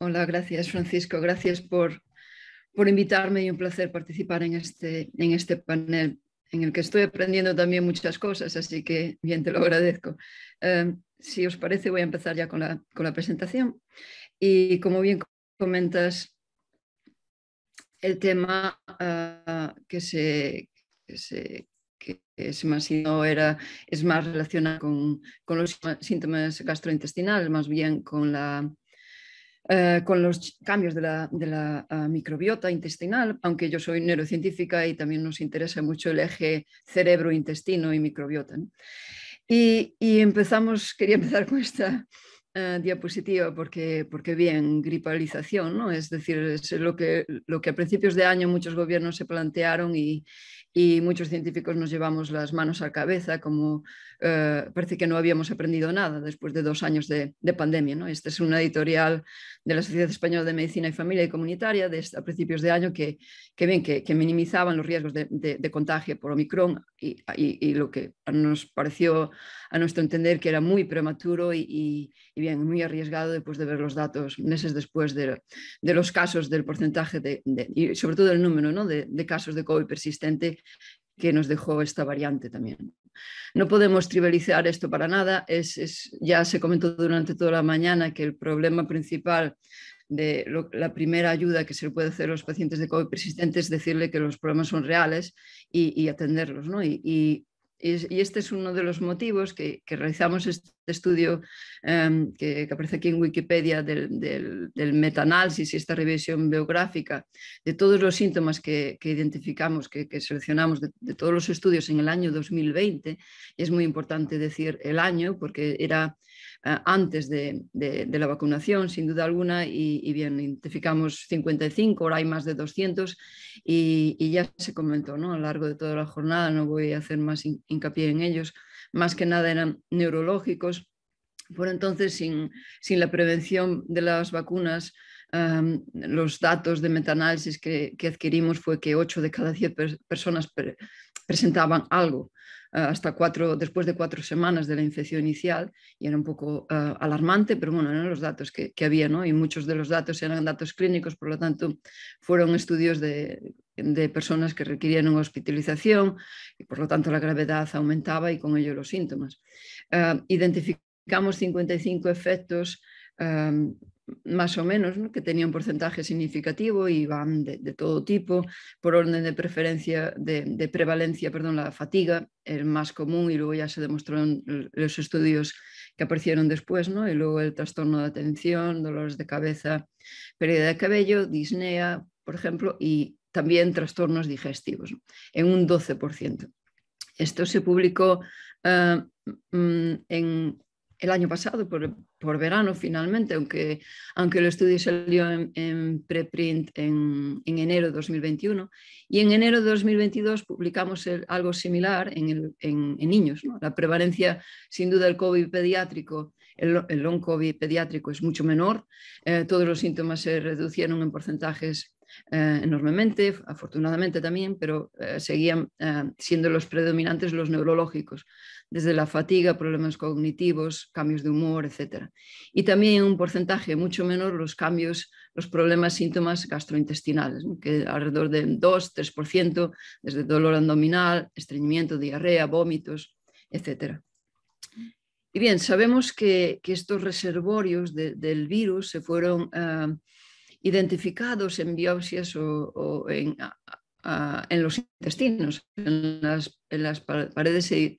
Hola, gracias Francisco, gracias por, por invitarme y un placer participar en este, en este panel en el que estoy aprendiendo también muchas cosas, así que bien te lo agradezco. Em, si os parece, voy a empezar ya con la, con la presentación. Y como bien comentas, el tema ah, que, se, que, se, que se me era, es más relacionado con, con los síntomas gastrointestinales, más bien con la eh, con los cambios de la, ah, microbiota intestinal, aunque yo soy neurocientífica y también nos interesa mucho el eje cerebro-intestino y microbiota. Y, empezamos, quería empezar con esta eh, diapositiva porque, porque bien, gripalización, ¿no? es decir, es lo que, lo que a principios de año muchos gobiernos se plantearon y, y muchos científicos nos llevamos las manos a la cabeza, como eh, parece que no habíamos aprendido nada después de dos años de, pandemia. ¿no? Esta es una editorial de la Sociedad Española de Medicina y Familia y Comunitaria de, a principios de año que que bien que, minimizaban los riesgos de, contagio por Omicron y, y, lo que nos pareció a nuestro entender que era muy prematuro y, y bien, muy arriesgado después de ver los datos meses después de, de los casos, del porcentaje de, y sobre todo el número ¿no? de casos de COVID persistente que nos dejó esta variante también. No podemos trivializar esto para nada. Es, ya se comentó durante toda la mañana que el problema principal de la primera ayuda que se le puede hacer a los pacientes de COVID persistente es decirle que los problemas son reales y, atenderlos. ¿no? Y, este es uno de los motivos que, que realizamos este estudio em, que, aparece aquí en Wikipedia del, metanálisis metaanálisis y esta revisión biográfica de todos los síntomas que, identificamos, que, seleccionamos de, todos los estudios en el año 2020, es muy importante decir el año porque era eh, antes de, la vacunación, sin duda alguna, y, bien, identificamos 55, ahora hay más de 200 y, y ya se comentó ¿no? a lo largo de toda la jornada, no voy a hacer más hincapié en ellos más que nada eran neurológicos. Por entonces, sin, sin la prevención de las vacunas, los datos de metaanálisis que, que, adquirimos fue que 8 de cada 10 personas presentaban algo ah, hasta cuatro, después de cuatro semanas de la infección inicial y era un poco ah, alarmante, pero bueno, eran los datos que, que había ¿no? y muchos de los datos eran datos clínicos, por lo tanto fueron estudios de, de personas que requerían hospitalización y e, por lo tanto la gravedad aumentaba y e con ello los síntomas. Eh, identificamos 55 e efectos eh, más o menos que tenían porcentaje significativo y van de, todo tipo, por orden de preferencia, de, prevalencia, perdón, la fatiga, el más común y luego ya se demostraron los estudios que aparecieron después, ¿no? y luego el trastorno de atención, dolores de cabeza, pérdida de cabello, disnea, por ejemplo, y también trastornos digestivos, en un 12%. Esto se publicó eh, mm, en el año pasado, por, verano finalmente, aunque, el estudio salió en, preprint en, enero de 2021. Y en enero de 2022 publicamos algo similar en, niños. La prevalencia, sin duda, del COVID pediátrico, el, long COVID pediátrico es mucho menor. Eh, todos los síntomas se reducieron en porcentajes eh, enormemente, afortunadamente también, pero eh, seguían eh, siendo los predominantes los neurológicos, desde la fatiga, problemas cognitivos, cambios de humor, etc. Y también un porcentaje mucho menor los cambios, los problemas, síntomas gastrointestinales, que alrededor de 2-3%, desde dolor abdominal, estreñimiento, diarrea, vómitos, etc. Y bien, sabemos que, estos reservorios del virus se fueron identificados en biopsias o, en, los intestinos, en las, paredes eh,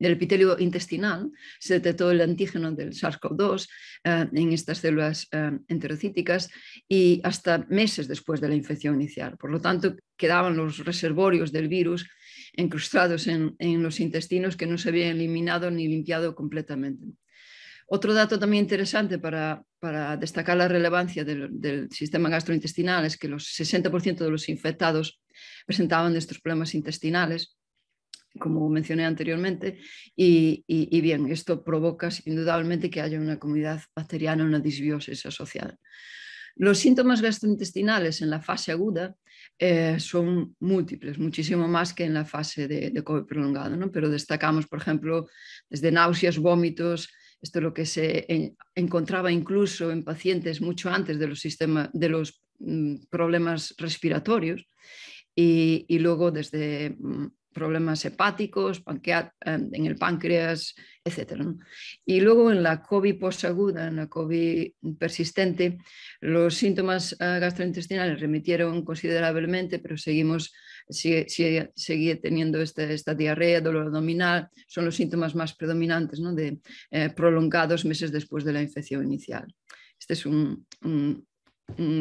del epitelio intestinal, se detectó el antígeno del SARS-CoV-2 eh, en estas células eh, enterocíticas y hasta meses después de la infección inicial. Por lo tanto, quedaban los reservorios del virus encrustados en los intestinos que no se habían eliminado ni limpiado completamente. Otro dato también interesante para, destacar la relevancia del, sistema gastrointestinal es que los 60% de los infectados presentaban estos problemas intestinales, como mencioné anteriormente, y, bien, esto provoca indudablemente que haya una comunidad bacteriana, una disbiosis asociada. Los síntomas gastrointestinales en la fase aguda eh, son múltiples, muchísimo más que en la fase de, de COVID prolongado, ¿no? pero destacamos, por ejemplo, desde náuseas, vómitos, esto es lo que se encontraba incluso en pacientes mucho antes de los, sistemas de los mm, problemas respiratorios y, luego desde mm, problemas hepáticos, em, en el páncreas, etc. Y luego en la COVID posaguda, en la COVID persistente, los síntomas ah, gastrointestinales remitieron considerablemente, pero seguimos si sigue, teniendo este, esta, diarrea, dolor abdominal, son los síntomas más predominantes de eh, prolongados meses después de la infección inicial. Este es un,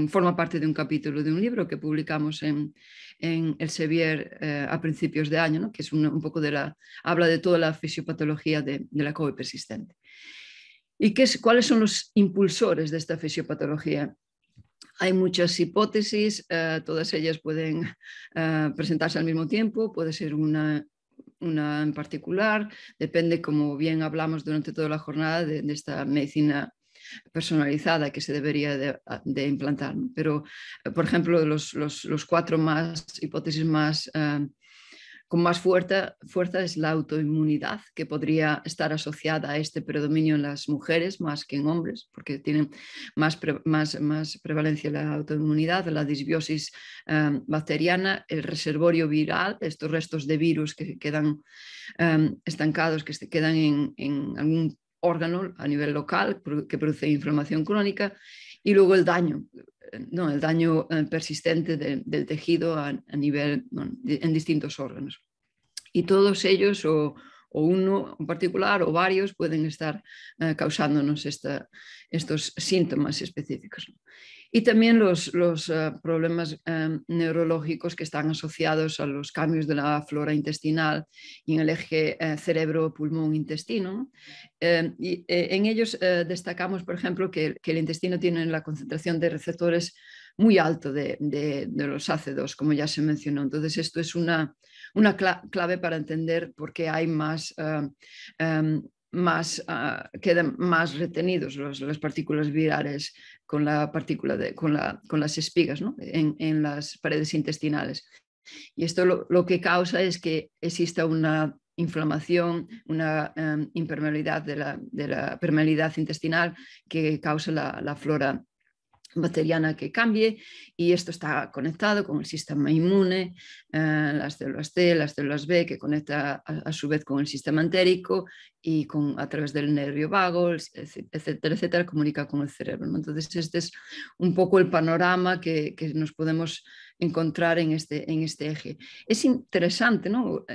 forma parte de un capítulo de un libro que publicamos en, el Sevier eh, a principios de año, que es un, poco de la, habla de toda la fisiopatología de, de la COVID persistente. ¿Y qué es, cuáles son los impulsores de esta fisiopatología? Hay muchas hipótesis, eh, todas ellas pueden eh, presentarse al mismo tiempo, puede ser una, en particular, depende, como bien hablamos durante toda la jornada, de, esta medicina personalizada que se debería de, implantar. Pero, eh, por ejemplo, los, los, cuatro más hipótesis más con más fuerza, fuerza es la autoinmunidad, que podría estar asociada a este predominio en las mujeres más que en hombres, porque tienen más, prevalencia la autoinmunidad, la disbiosis em, bacteriana, el reservorio viral, estos restos de virus que quedan em, estancados, que se quedan en, en algún órgano a nivel local que produce inflamación crónica y luego el daño, eh, no, el daño eh, persistente del tejido a, nivel, en distintos órganos. Y todos ellos o, uno en particular o varios pueden estar eh, causándonos estos síntomas específicos y también los, los eh, problemas em, neurológicos que están asociados a los cambios de la flora intestinal y en el eje eh, cerebro-pulmón-intestino. Em, y eh, en ellos destacamos, por ejemplo, que, el intestino tiene la concentración de receptores muy alto de, de, los ácidos, como ya se mencionó. Entonces, esto es una, una clave para entender por qué hay más... Em, más, ah, quedan más retenidos las partículas virales con la partícula, de, con, las espigas ¿no? en, las paredes intestinales. Y esto lo, que causa es que exista una inflamación, una em, impermeabilidad de la, de permeabilidad intestinal que causa la, la flora bacteriana que cambie y esto está conectado con el sistema inmune, eh, las células T, las células B que conecta a, su vez con el sistema entérico y con, a través del nervio vago, etcétera, etcétera, comunica con el cerebro. Entonces este es un poco el panorama que, nos podemos encontrar en este, en este eje. Es interesante, ¿no?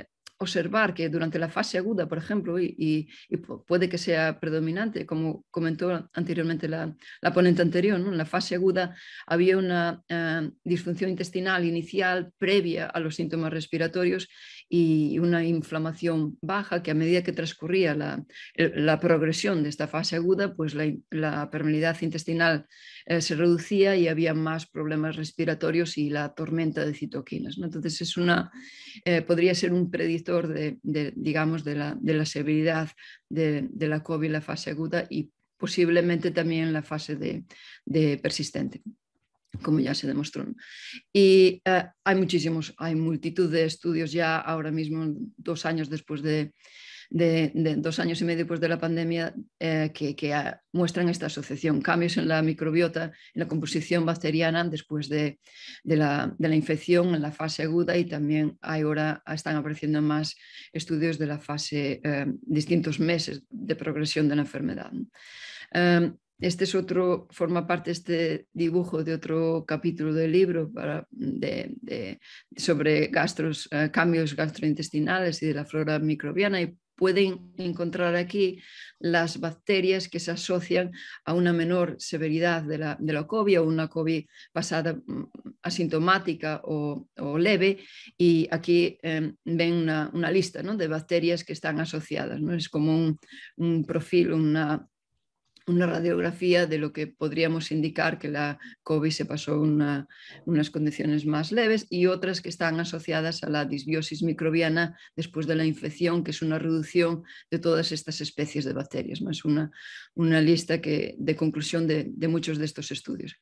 observar que durante la fase aguda, por ejemplo, y, puede que sea predominante, como comentó anteriormente la, ponente anterior, ¿no? en la fase aguda había una eh, disfunción intestinal inicial previa a los síntomas respiratorios y una inflamación baja que a medida que transcurría la, progresión de esta fase aguda, pues la, permeabilidad intestinal eh, se reducía y había más problemas respiratorios y la tormenta de citoquinas. Entonces, es una, eh, podría ser un predictor de, digamos, de la, de la severidad de, la COVID en la fase aguda y posiblemente también en la fase de persistente como ya se demostró. Y eh, hay muchísimos, hay multitud de estudios ya ahora mismo, dos años después de, de, dos años y medio después de la pandemia eh, que, muestran esta asociación, cambios en la microbiota, en la composición bacteriana después de, la, infección en la fase aguda y también ahora están apareciendo más estudios de la fase, eh, distintos meses de progresión de la enfermedad. Em, este es otro, forma parte este dibujo de otro capítulo del libro para, sobre gastro eh, cambios gastrointestinales y de la flora microbiana y pueden encontrar aquí las bacterias que se asocian a una menor severidad de la, COVID o una COVID pasada mm, asintomática o, leve. Y aquí em, ven una, lista ¿no? de bacterias que están asociadas. ¿no? Es como un, un, perfil, una, una radiografía de lo que podríamos indicar que la COVID se pasó a unas condiciones más leves y otras que están asociadas a la disbiosis microbiana después de la infección, que es una reducción de todas estas especies de bacterias. más una, lista que, de conclusión de muchos de estos estudios.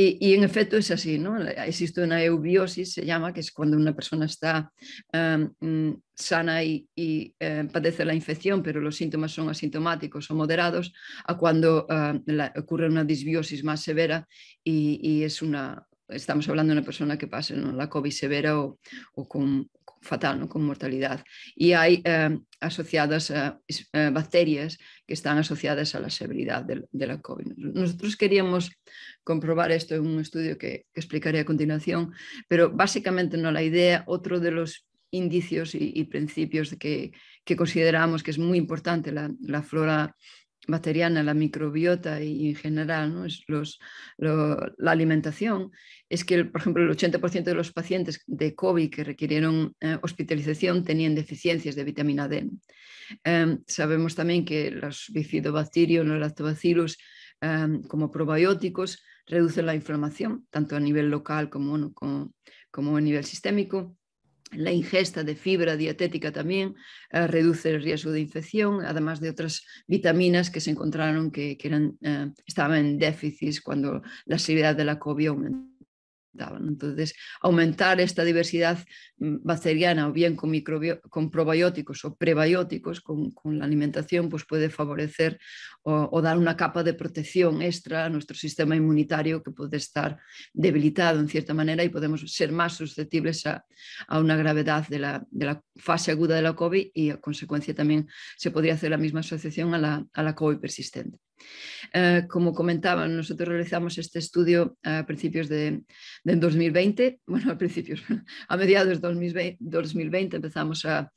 Y, en efecto es así, ¿no? Existe una eubiosis, se llama, que es cuando una persona está mm, sana y, y eh, padece la infección, pero los síntomas son asintomáticos o moderados, a cuando ocurre una disbiosis más severa y, y, es una... Estamos hablando de una persona que pasa ¿no? la COVID severa o, o con fatal, ¿no? con mortalidad. Y hay eh, asociadas eh, eh, bacterias que están asociadas a la severidad de, la COVID. Nosotros queríamos comprobar esto en un estudio que, explicaré a continuación, pero básicamente no la idea, otro de los indicios y, principios que, consideramos que es muy importante la flora bacteriana, la microbiota y en general la alimentación, es que, por ejemplo, el 80% de los pacientes de COVID que requirieron eh, hospitalización tenían deficiencias de vitamina D. Em, sabemos también que los bifidobacterios, los lactobacilos, em, como probióticos, reducen la inflamación, tanto a nivel local como, como a nivel sistémico. La ingesta de fibra dietética también eh, reduce el riesgo de infección, además de otras vitaminas que se encontraron que, eh, estaban en déficit cuando la severidad de la COVID aumentó. Entonces, aumentar esta diversidad mm, bacteriana o bien con, probióticos o prebióticos con, la alimentación, pues puede favorecer o, dar una capa de protección extra a nuestro sistema inmunitario que puede estar debilitado en cierta manera y podemos ser más susceptibles a, una gravedad de la, fase aguda de la COVID y a consecuencia también se podría hacer la misma asociación a la, a la COVID persistente. Eh, como comentaba, nosotros realizamos este estudio a principios de, 2020, bueno, a principios, a mediados de 2020, empezamos a,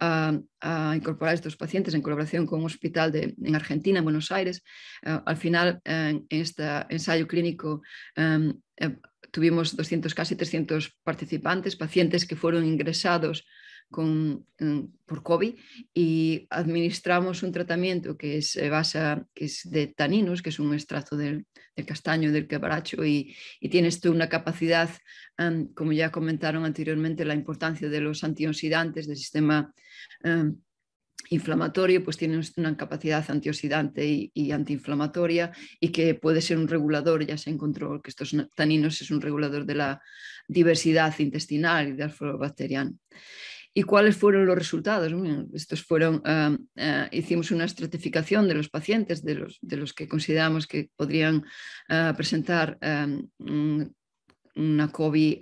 a, incorporar estos pacientes en colaboración con un hospital de, en Argentina, en Buenos Aires. Eh, al final, en este ensayo clínico, em, eh, tuvimos 200, casi 300 participantes, pacientes que fueron ingresados con, mm, por COVID y administramos un tratamiento que se basa, que es de taninos, que es un extracto del, castaño, del quebracho y, tiene tienes una capacidad, como ya comentaron anteriormente, la importancia de los antioxidantes del sistema inflamatorio, pues tiene una capacidad antioxidante y, antiinflamatoria y que puede ser un regulador, ya se encontró que estos taninos es un regulador de la diversidad intestinal y de la flora bacteriana. ¿Y cuáles fueron los resultados? estos fueron, ah, ah, hicimos una estratificación de los pacientes, de los, de los que consideramos que podrían ah, presentar una COVID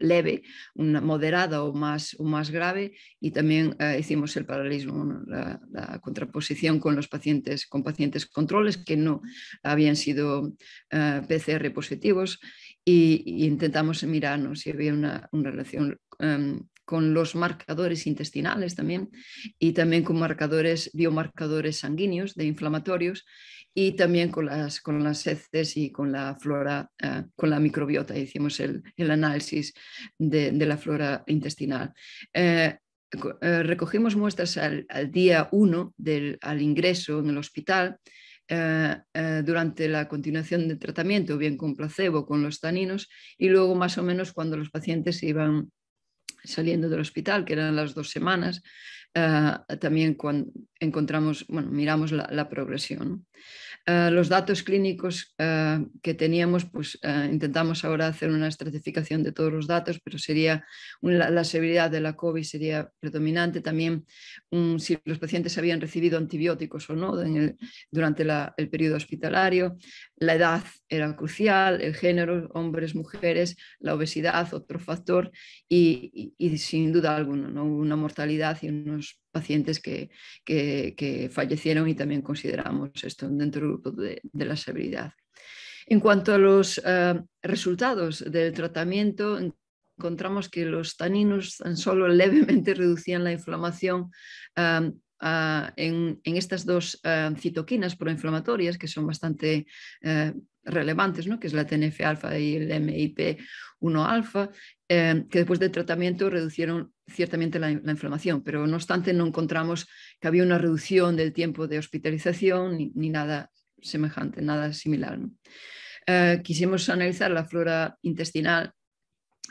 leve, una moderada o más, o más grave, y también hicimos el paralelismo, la, contraposición con los pacientes, con pacientes controles que no habían sido PCR positivos, y, intentamos mirarnos si había una, relación um, con los marcadores intestinales también y también con marcadores, biomarcadores sanguíneos de inflamatorios y también con las, con las heces y con la flora, eh, con la microbiota. Hicimos el, análisis de, la flora intestinal. Eh, eh, recogimos muestras al, día 1 al ingreso en el hospital. durante la continuación del tratamiento, bien con placebo, con los taninos, y luego más o menos cuando los pacientes iban saliendo del hospital, que eran las dos semanas, eh, también cuando encontramos, bueno, miramos la, progresión. Eh, los datos clínicos eh, que teníamos, pues eh, intentamos ahora hacer una estratificación de todos los datos, pero sería la severidad de la COVID sería predominante también si los pacientes habían recibido antibióticos o no durante el periodo hospitalario. La edad era crucial, el género, hombres, mujeres, la obesidad, otro factor, y, sin duda alguna, ¿no? una mortalidad y unos pacientes que, fallecieron y también consideramos esto dentro del grupo de, la severidad. En cuanto a los eh, resultados del tratamiento, encontramos que los taninos tan solo levemente reducían la inflamación eh, en, estas dos eh, citoquinas proinflamatorias que son bastante relevantes, que es la TNF alfa y el MIP1 alfa, Em, que después del tratamiento reducieron ciertamente la, inflamación, pero no obstante no encontramos que había una reducción del tiempo de hospitalización ni, nada semejante, nada similar. Eh, quisimos analizar la flora intestinal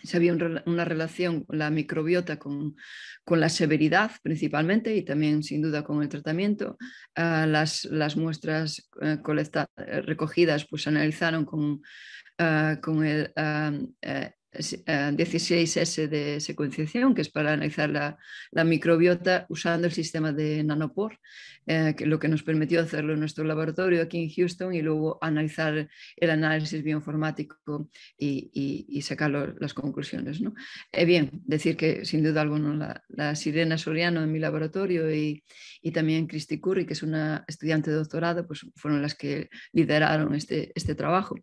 si había una relación la microbiota con, con, la severidad principalmente y también sin duda con el tratamiento. Eh, las, las, muestras eh, recogidas pues analizaron con, el con el 16S eh, de secuenciación, que es para analizar la, la microbiota usando el sistema de nanopor, eh, que lo que nos permitió hacerlo en nuestro laboratorio aquí en Houston y luego analizar el análisis bioinformático y, y, sacar las conclusiones. ¿no? Eh, bien, decir que sin duda alguna la, Sirena Soriano en mi laboratorio y, y, también Christy Curry, que es una estudiante de doctorado, pues fueron las que lideraron este, este trabajo.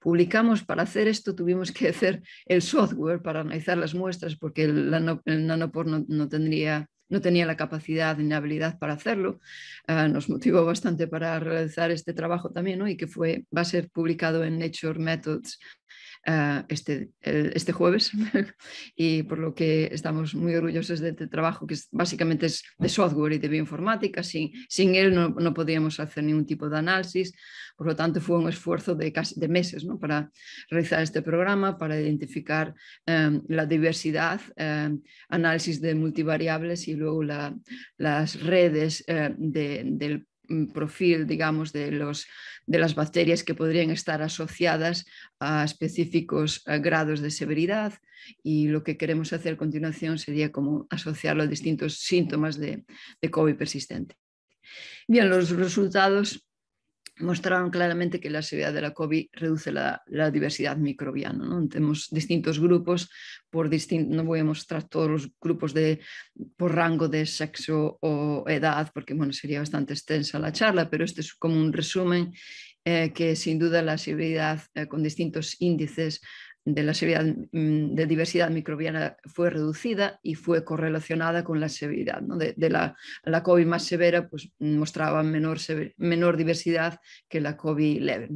Publicamos, para hacer esto tuvimos que hacer el software para analizar las muestras porque el, nano, no, tendría, no tenía la capacidad ni la habilidad para hacerlo, eh, nos motivó bastante para realizar este trabajo también y que fue, va a ser publicado en Nature Methods eh, este, eh, este jueves y por lo que estamos muy orgullosos de este trabajo que básicamente es de software y de bioinformática. Sin, sin él no, podíamos hacer ningún tipo de análisis, por lo tanto fue un esfuerzo de casi de meses para realizar este programa, para identificar em, la diversidad, em, análisis de multivariables y luego las redes eh, del perfil, digamos, de, los, de las bacterias que podrían estar asociadas a específicos eh, grados de severidad y lo que queremos hacer a continuación sería como asociarlo a distintos síntomas de, de COVID persistente. Bien, los resultados mostraron claramente que la severidad de la COVID reduce la, diversidad microbiana. ¿no? Tenemos distintos grupos, por no voy a mostrar todos los grupos por rango de sexo o edad, porque bueno, sería bastante extensa la charla, pero este es como un resumen eh, que sin duda la severidad eh, con distintos índices de la severidad mm, de diversidad microbiana fue reducida y fue correlacionada con la severidad. De, la, COVID más severa pues, mostraba menor, menor diversidad que la COVID 11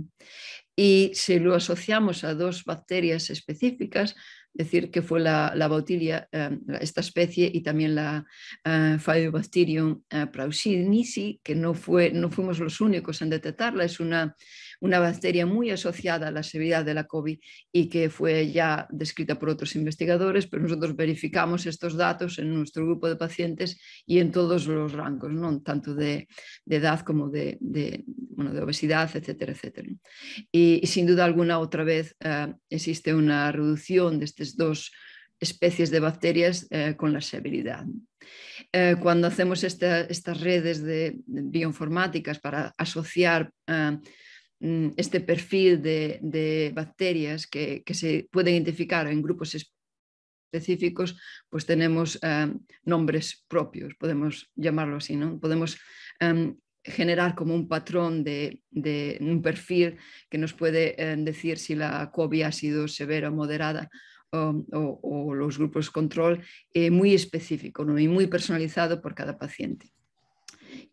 Y si lo asociamos a dos bacterias específicas, es decir, que fue la, la bautilia, eh, esta especie, y también la eh, eh prausinisi, que no, fue, no fuimos los únicos en detectarla, es una, una bacteria muy asociada a la severidad de la COVID y que fue ya descrita por otros investigadores, pero nosotros verificamos estos datos en nuestro grupo de pacientes y en todos los rangos, ¿no? tanto de, edad como de, bueno, de, obesidad, etcétera, etcétera. Y, sin duda alguna, otra vez, eh, existe una reducción de estas dos especies de bacterias eh, con la severidad. Eh, cuando hacemos estas redes de, bioinformáticas para asociar Mm, este perfil de, bacterias que, se pueden identificar en grupos específicos, pues tenemos em, nombres propios, podemos llamarlo así, ¿no? Podemos em, generar como un patrón de, un perfil que nos puede em, decir si la COVID ha sido severa o moderada o, los grupos control, eh, muy específico ¿no? y muy personalizado por cada paciente.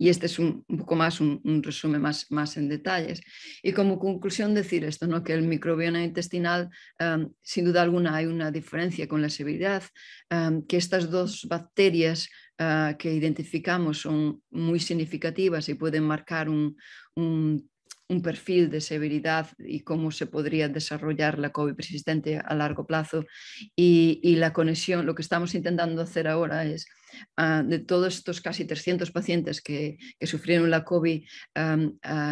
Y este es un, poco más, un, resumen más, más, en detalles. Y como conclusión decir esto, ¿no? que el microbioma intestinal, em, sin duda alguna, hay una diferencia con la severidad, em, que estas dos bacterias eh, que identificamos son muy significativas y pueden marcar un, un un perfil de severidad y cómo se podría desarrollar la COVID persistente a largo plazo. Y, la conexión, lo que estamos intentando hacer ahora es, ah, de todos estos casi 300 pacientes que, sufrieron la COVID ah,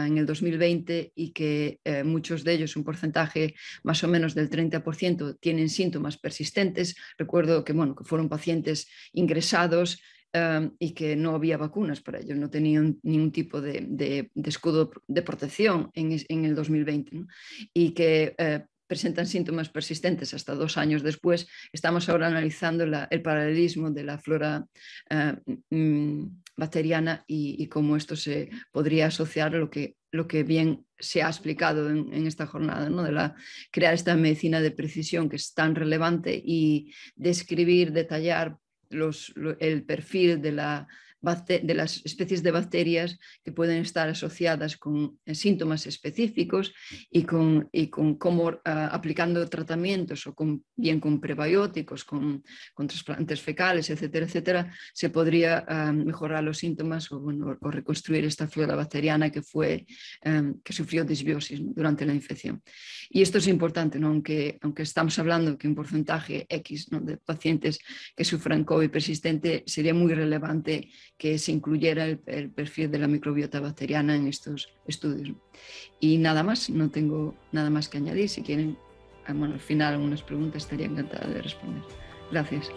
en el 2020 y que eh, muchos de ellos, un porcentaje más o menos del 30%, tienen síntomas persistentes. Recuerdo que, bueno, que fueron pacientes ingresados Em, y que no había vacunas para ello, no tenían ningún tipo de, escudo de protección en, el 2020 y que eh, presentan síntomas persistentes hasta dos años después. Estamos ahora analizando el paralelismo de la flora eh, mm, bacteriana y, y, cómo esto se podría asociar a lo que, lo que bien se ha explicado en, en esta jornada, ¿no? de la, crear esta medicina de precisión que es tan relevante y describir, detallar, los, el perfil de la de las especies de bacterias que pueden estar asociadas con eh, síntomas específicos y con, con cómo ah, aplicando tratamientos o con, bien con prebióticos, con, trasplantes fecales, etcétera, etcétera, se podría ah, mejorar los síntomas o, reconstruir esta flora bacteriana que, fue, eh, que sufrió disbiosis durante la infección. Y esto es importante, aunque, aunque estamos hablando que un porcentaje X de pacientes que sufran COVID persistente sería muy relevante que se incluyera el, perfil de la microbiota bacteriana en estos estudios. Y nada más, no tengo nada más que añadir. Si quieren, ah, al final algunas preguntas, estaría encantada de responder. Gracias.